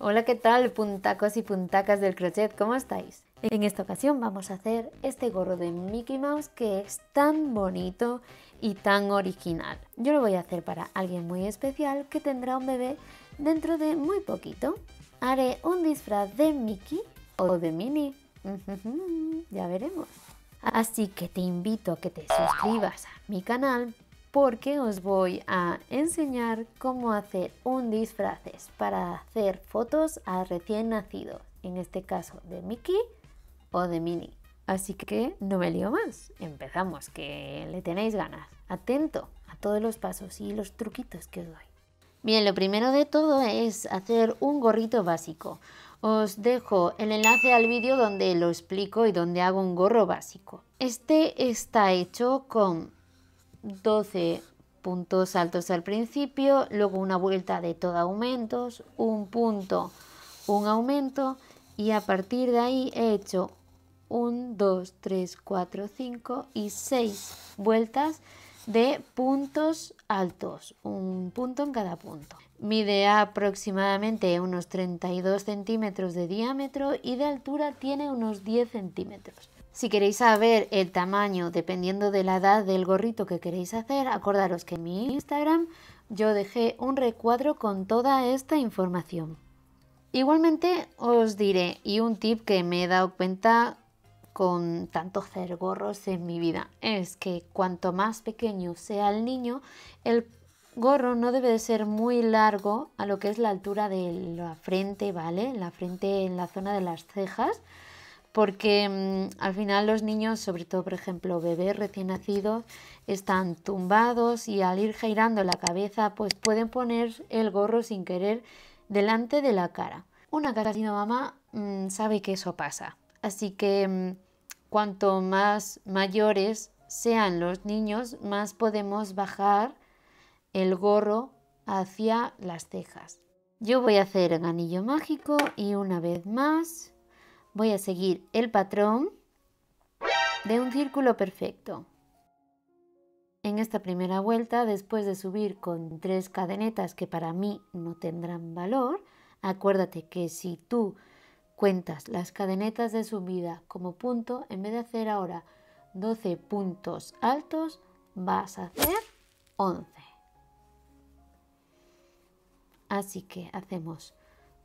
Hola, ¿qué tal puntacos y puntacas del crochet? ¿Cómo estáis? En esta ocasión vamos a hacer este gorro de Mickey Mouse que es tan bonito y tan original. Yo lo voy a hacer para alguien muy especial que tendrá un bebé dentro de muy poquito. Haré un disfraz de Mickey o de Minnie, ya veremos. Así que te invito a que te suscribas a mi canal porque os voy a enseñar cómo hacer un disfraces para hacer fotos a recién nacido. en este caso de Mickey o de Minnie. Así que no me lío más, empezamos, que le tenéis ganas. Atento a todos los pasos y los truquitos que os doy. Bien, lo primero de todo es hacer un gorrito básico. Os dejo el enlace al vídeo donde lo explico y donde hago un gorro básico. Este está hecho con 12 puntos altos al principio, luego una vuelta de todo aumentos, un punto, un aumento y a partir de ahí he hecho 1, 2, 3, 4, 5 y 6 vueltas de puntos altos, un punto en cada punto. Mide aproximadamente unos 32 centímetros de diámetro y de altura tiene unos 10 centímetros. Si queréis saber el tamaño dependiendo de la edad del gorrito que queréis hacer, acordaros que en mi Instagram yo dejé un recuadro con toda esta información. Igualmente os diré y un tip que me he dado cuenta con tanto hacer gorros en mi vida es que cuanto más pequeño sea el niño, el gorro no debe de ser muy largo a lo que es la altura de la frente, ¿vale? La frente en la zona de las cejas porque mm, al final los niños, sobre todo por ejemplo bebés recién nacidos, están tumbados y al ir girando la cabeza pues pueden poner el gorro sin querer delante de la cara. Una cara mamá mm, sabe que eso pasa, así que mm, cuanto más mayores sean los niños, más podemos bajar el gorro hacia las cejas. Yo voy a hacer el anillo mágico y una vez más voy a seguir el patrón de un círculo perfecto. En esta primera vuelta, después de subir con tres cadenetas que para mí no tendrán valor, acuérdate que si tú cuentas las cadenetas de subida como punto, en vez de hacer ahora 12 puntos altos, vas a hacer 11. Así que hacemos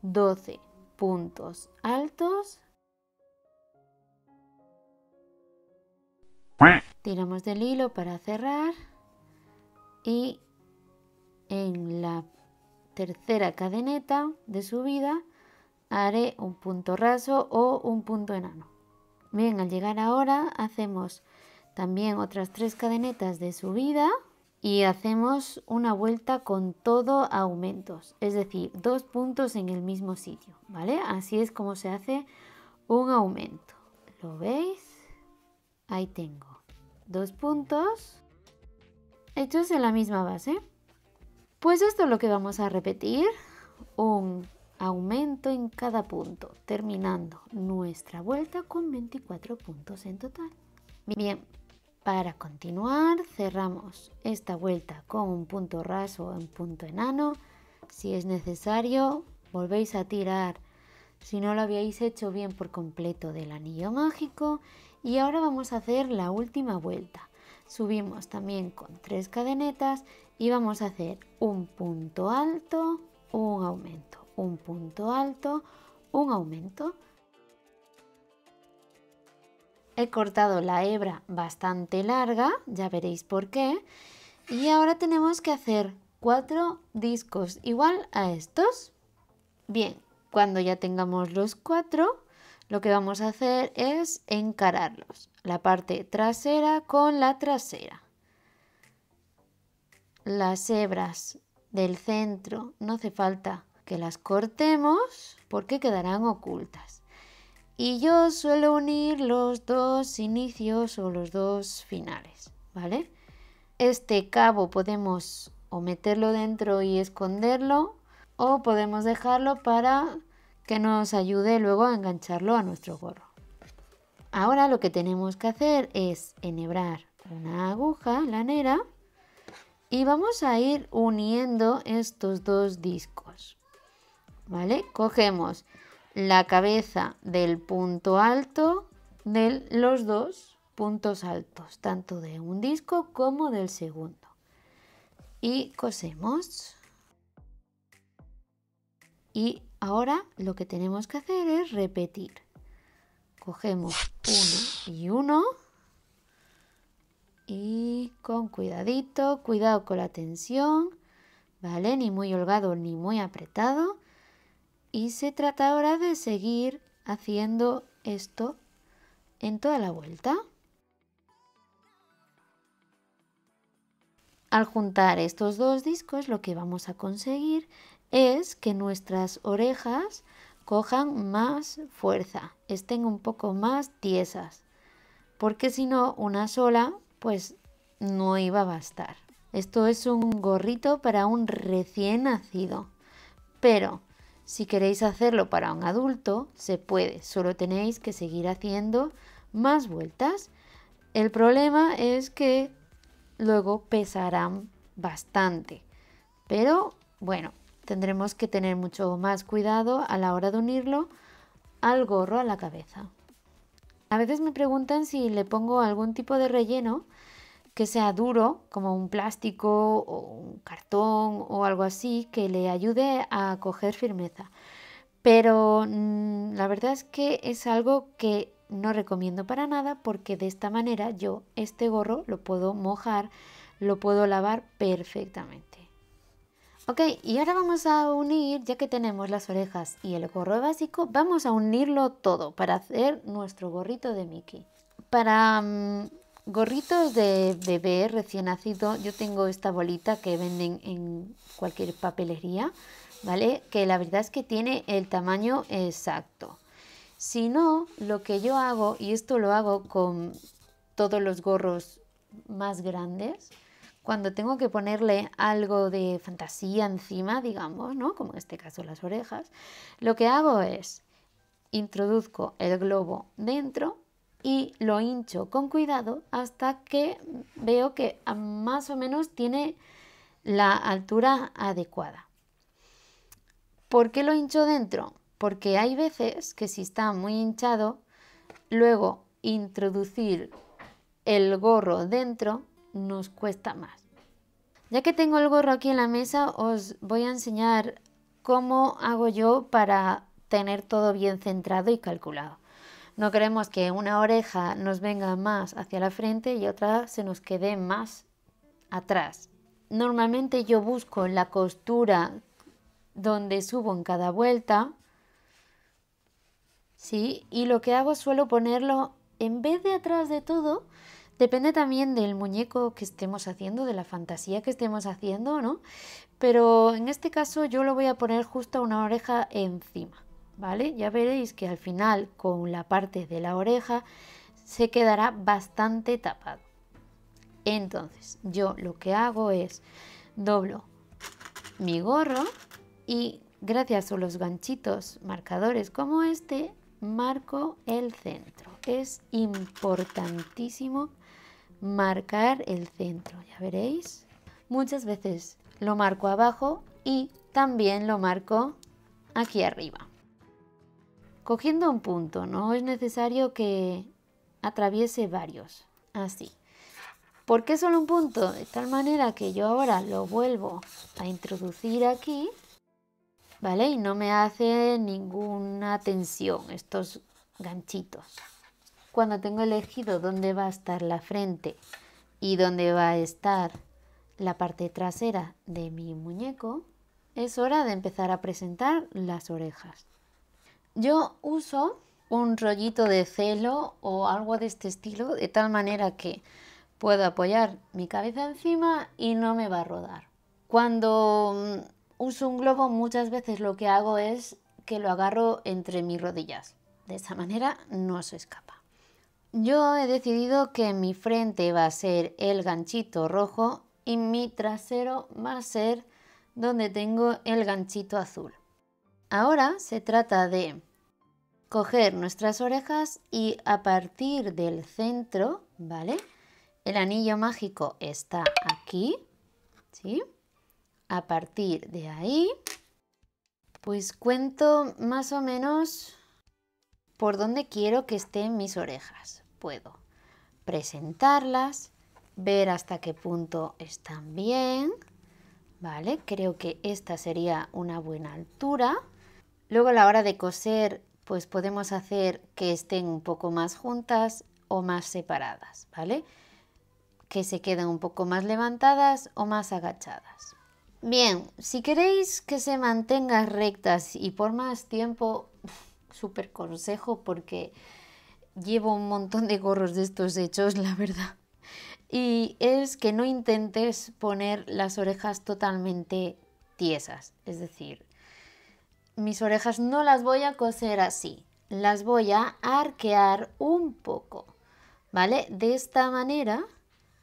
12 puntos altos Tiramos del hilo para cerrar y en la tercera cadeneta de subida haré un punto raso o un punto enano. Bien, al llegar ahora hacemos también otras tres cadenetas de subida y hacemos una vuelta con todo aumentos, es decir, dos puntos en el mismo sitio, ¿vale? Así es como se hace un aumento. ¿Lo veis? Ahí tengo dos puntos hechos en la misma base. Pues esto es lo que vamos a repetir, un aumento en cada punto, terminando nuestra vuelta con 24 puntos en total. Bien, para continuar cerramos esta vuelta con un punto raso en punto enano. Si es necesario, volvéis a tirar si no lo habíais hecho bien por completo del anillo mágico y ahora vamos a hacer la última vuelta. Subimos también con tres cadenetas y vamos a hacer un punto alto, un aumento, un punto alto, un aumento. He cortado la hebra bastante larga, ya veréis por qué. Y ahora tenemos que hacer cuatro discos igual a estos. Bien, cuando ya tengamos los cuatro, lo que vamos a hacer es encararlos, la parte trasera con la trasera. Las hebras del centro no hace falta que las cortemos porque quedarán ocultas. Y yo suelo unir los dos inicios o los dos finales, ¿vale? Este cabo podemos o meterlo dentro y esconderlo o podemos dejarlo para que nos ayude luego a engancharlo a nuestro gorro. Ahora lo que tenemos que hacer es enhebrar una aguja lanera y vamos a ir uniendo estos dos discos. ¿Vale? Cogemos la cabeza del punto alto de los dos puntos altos, tanto de un disco como del segundo. Y cosemos y Ahora lo que tenemos que hacer es repetir. Cogemos uno y uno. Y con cuidadito, cuidado con la tensión, ¿vale? Ni muy holgado ni muy apretado. Y se trata ahora de seguir haciendo esto en toda la vuelta. Al juntar estos dos discos lo que vamos a conseguir es que nuestras orejas cojan más fuerza, estén un poco más tiesas, porque si no, una sola, pues no iba a bastar. Esto es un gorrito para un recién nacido, pero si queréis hacerlo para un adulto, se puede, solo tenéis que seguir haciendo más vueltas. El problema es que luego pesarán bastante, pero bueno, Tendremos que tener mucho más cuidado a la hora de unirlo al gorro a la cabeza. A veces me preguntan si le pongo algún tipo de relleno que sea duro, como un plástico o un cartón o algo así, que le ayude a coger firmeza. Pero mm, la verdad es que es algo que no recomiendo para nada porque de esta manera yo este gorro lo puedo mojar, lo puedo lavar perfectamente. Ok, y ahora vamos a unir, ya que tenemos las orejas y el gorro básico, vamos a unirlo todo para hacer nuestro gorrito de Mickey. Para mm, gorritos de bebé recién nacido, yo tengo esta bolita que venden en cualquier papelería, ¿vale? Que la verdad es que tiene el tamaño exacto. Si no, lo que yo hago, y esto lo hago con todos los gorros más grandes, cuando tengo que ponerle algo de fantasía encima, digamos, ¿no? Como en este caso las orejas, lo que hago es introduzco el globo dentro y lo hincho con cuidado hasta que veo que más o menos tiene la altura adecuada. ¿Por qué lo hincho dentro? Porque hay veces que si está muy hinchado, luego introducir el gorro dentro nos cuesta más. Ya que tengo el gorro aquí en la mesa, os voy a enseñar cómo hago yo para tener todo bien centrado y calculado. No queremos que una oreja nos venga más hacia la frente y otra se nos quede más atrás. Normalmente yo busco la costura donde subo en cada vuelta, ¿sí? Y lo que hago suelo ponerlo en vez de atrás de todo, Depende también del muñeco que estemos haciendo, de la fantasía que estemos haciendo, ¿no? Pero en este caso yo lo voy a poner justo a una oreja encima, ¿vale? Ya veréis que al final con la parte de la oreja se quedará bastante tapado. Entonces yo lo que hago es doblo mi gorro y gracias a los ganchitos marcadores como este marco el centro. Es importantísimo marcar el centro, ya veréis. Muchas veces lo marco abajo y también lo marco aquí arriba. Cogiendo un punto, no es necesario que atraviese varios, así. porque solo un punto? De tal manera que yo ahora lo vuelvo a introducir aquí, ¿vale? Y no me hace ninguna tensión estos ganchitos cuando tengo elegido dónde va a estar la frente y dónde va a estar la parte trasera de mi muñeco, es hora de empezar a presentar las orejas. Yo uso un rollito de celo o algo de este estilo, de tal manera que puedo apoyar mi cabeza encima y no me va a rodar. Cuando mm, uso un globo muchas veces lo que hago es que lo agarro entre mis rodillas. De esa manera no se escapa. Yo he decidido que mi frente va a ser el ganchito rojo y mi trasero va a ser donde tengo el ganchito azul. Ahora se trata de coger nuestras orejas y a partir del centro, ¿vale? El anillo mágico está aquí, ¿sí? A partir de ahí, pues cuento más o menos por dónde quiero que estén mis orejas, puedo presentarlas, ver hasta qué punto están bien, ¿vale? Creo que esta sería una buena altura. Luego a la hora de coser, pues podemos hacer que estén un poco más juntas o más separadas, ¿vale? Que se queden un poco más levantadas o más agachadas. Bien, si queréis que se mantengan rectas y por más tiempo, súper consejo porque llevo un montón de gorros de estos hechos, la verdad. Y es que no intentes poner las orejas totalmente tiesas. Es decir, mis orejas no las voy a coser así, las voy a arquear un poco, ¿vale? De esta manera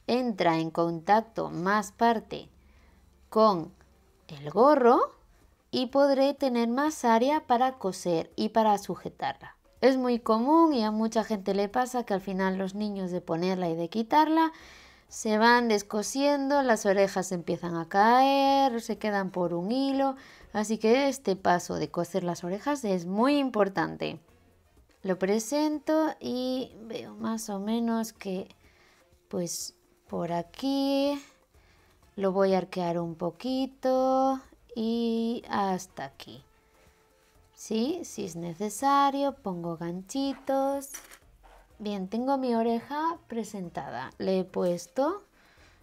entra en contacto más parte con el gorro y podré tener más área para coser y para sujetarla. Es muy común y a mucha gente le pasa que al final los niños de ponerla y de quitarla se van descosiendo, las orejas empiezan a caer, se quedan por un hilo, así que este paso de coser las orejas es muy importante. Lo presento y veo más o menos que pues por aquí lo voy a arquear un poquito y hasta aquí. ¿sí? Si es necesario, pongo ganchitos. Bien, tengo mi oreja presentada. Le he puesto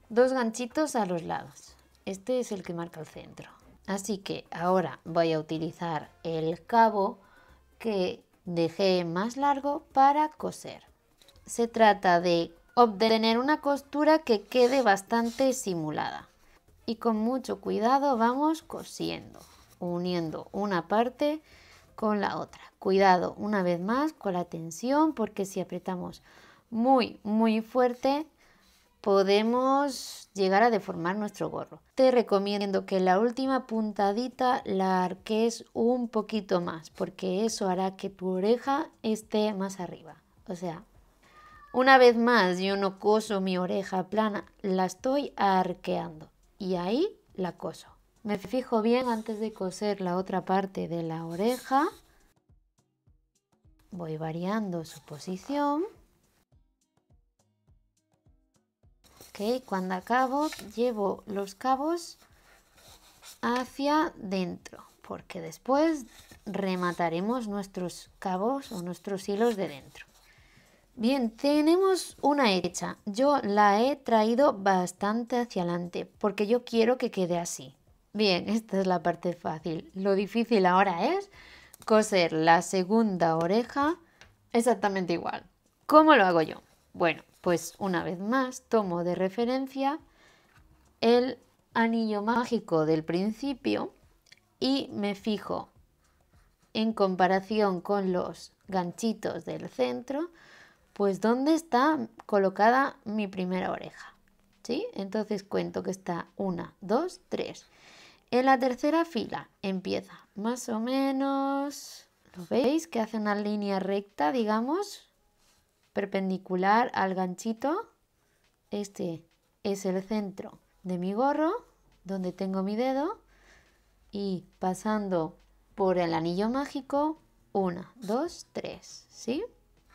dos ganchitos a los lados. Este es el que marca el centro. Así que ahora voy a utilizar el cabo que dejé más largo para coser. Se trata de obtener una costura que quede bastante simulada. Y con mucho cuidado vamos cosiendo, uniendo una parte con la otra. Cuidado una vez más con la tensión porque si apretamos muy, muy fuerte podemos llegar a deformar nuestro gorro. Te recomiendo que la última puntadita la arques un poquito más porque eso hará que tu oreja esté más arriba. O sea, una vez más yo no coso mi oreja plana, la estoy arqueando y ahí la coso. Me fijo bien antes de coser la otra parte de la oreja. Voy variando su posición. Ok, cuando acabo llevo los cabos hacia dentro porque después remataremos nuestros cabos o nuestros hilos de dentro. Bien, tenemos una hecha. Yo la he traído bastante hacia adelante porque yo quiero que quede así. Bien, esta es la parte fácil. Lo difícil ahora es coser la segunda oreja exactamente igual. ¿Cómo lo hago yo? Bueno, pues una vez más tomo de referencia el anillo mágico del principio y me fijo en comparación con los ganchitos del centro, pues dónde está colocada mi primera oreja. ¿Sí? Entonces cuento que está una, dos, tres. En la tercera fila empieza más o menos, ¿lo veis? Que hace una línea recta, digamos, perpendicular al ganchito. Este es el centro de mi gorro, donde tengo mi dedo, y pasando por el anillo mágico, una, dos, tres, ¿sí?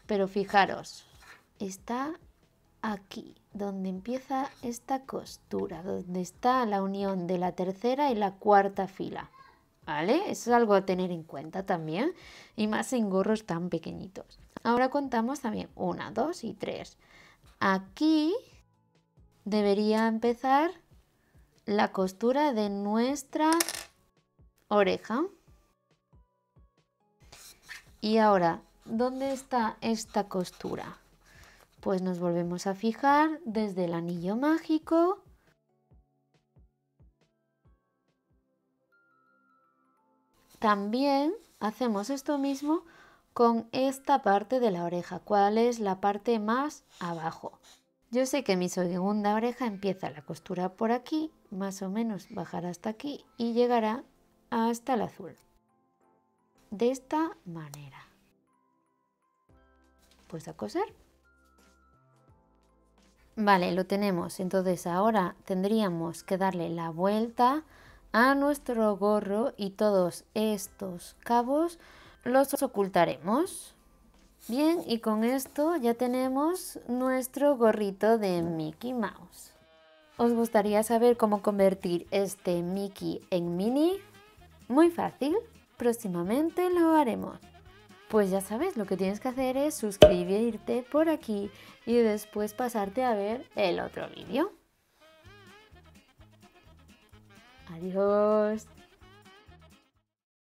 Pero fijaros, está aquí donde empieza esta costura, donde está la unión de la tercera y la cuarta fila. ¿Vale? Eso es algo a tener en cuenta también, y más en gorros tan pequeñitos. Ahora contamos también una, dos y tres. Aquí debería empezar la costura de nuestra oreja. Y ahora, ¿dónde está esta costura? Pues nos volvemos a fijar desde el anillo mágico. También hacemos esto mismo con esta parte de la oreja, cuál es la parte más abajo. Yo sé que mi segunda oreja empieza la costura por aquí, más o menos bajará hasta aquí y llegará hasta el azul. De esta manera. Pues a coser. Vale, lo tenemos. Entonces ahora tendríamos que darle la vuelta a nuestro gorro y todos estos cabos los ocultaremos. Bien, y con esto ya tenemos nuestro gorrito de Mickey Mouse. ¿Os gustaría saber cómo convertir este Mickey en Mini? Muy fácil, próximamente lo haremos pues ya sabes, lo que tienes que hacer es suscribirte e por aquí y después pasarte a ver el otro vídeo. Adiós.